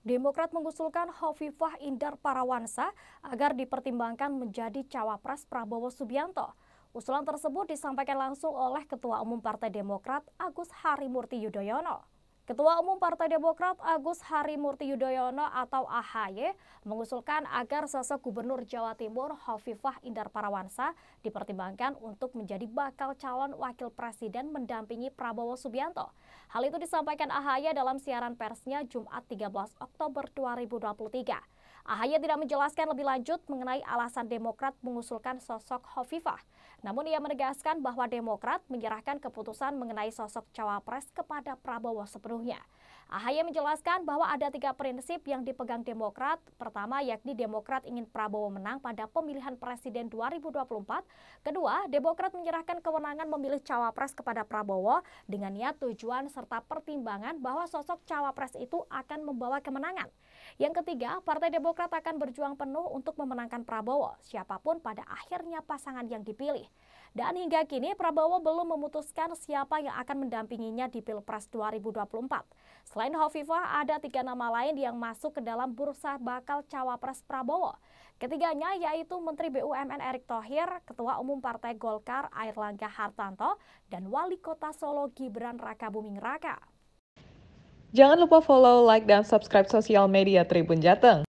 Demokrat mengusulkan Hovifah Indar Parawansa agar dipertimbangkan menjadi cawapres Prabowo Subianto. Usulan tersebut disampaikan langsung oleh Ketua Umum Partai Demokrat Agus Harimurti Yudhoyono. Ketua Umum Partai Demokrat Agus Harimurti Yudhoyono atau AHY mengusulkan agar sosok Gubernur Jawa Timur Hovifah Indar Parawansa dipertimbangkan untuk menjadi bakal calon wakil presiden mendampingi Prabowo Subianto. Hal itu disampaikan AHY dalam siaran persnya Jumat 13 Oktober 2023. Ahaya tidak menjelaskan lebih lanjut mengenai alasan Demokrat mengusulkan sosok Hovifah. Namun ia menegaskan bahwa Demokrat menyerahkan keputusan mengenai sosok cawapres kepada Prabowo sepenuhnya. Ahaya menjelaskan bahwa ada tiga prinsip yang dipegang Demokrat. Pertama, yakni Demokrat ingin Prabowo menang pada pemilihan Presiden 2024. Kedua, Demokrat menyerahkan kewenangan memilih cawapres kepada Prabowo dengan niat tujuan serta pertimbangan bahwa sosok cawapres itu akan membawa kemenangan. Yang ketiga, Partai Demokrat Demokrat akan berjuang penuh untuk memenangkan Prabowo, siapapun pada akhirnya pasangan yang dipilih. Dan hingga kini Prabowo belum memutuskan siapa yang akan mendampinginya di Pilpres 2024. Selain Hovifah, ada tiga nama lain yang masuk ke dalam bursa bakal cawapres Prabowo. Ketiganya yaitu Menteri BUMN Erick Thohir, Ketua Umum Partai Golkar Air Langga Hartanto, dan Wali Kota Solo Gibran Rakabuming Raka. Jangan lupa follow, like, dan subscribe sosial media Tribun Jateng.